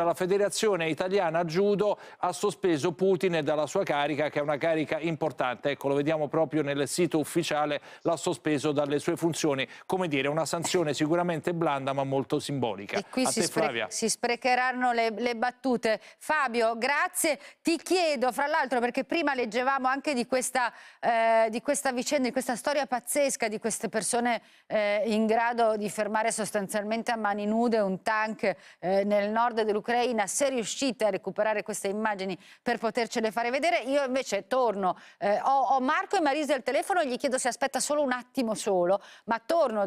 la Federazione Italiana Judo ha sospeso Putin dalla sua carica, che è una carica importante. Ecco, lo vediamo proprio nel sito ufficiale, l'ha sospeso dalle sue funzioni. Come dire, una sanzione sicuramente blanda ma molto simbolica. E qui A si, te, spre si sprecheranno le, le, battute. Fabio, grazie. Ti chiedo, fra l'altro, perché prima leggevamo anche di questa, eh, di questa, vicenda, di questa storia pazzesca di queste persone eh, in grado di fermare sostanzialmente a mani nude un tank eh, nel nord dell'Ucraina l'Ucraina, se riuscite a recuperare queste immagini per potercele fare vedere, io invece torno, eh, ho, ho Marco e Marisa al telefono, gli chiedo se aspetta solo un attimo solo, ma torno.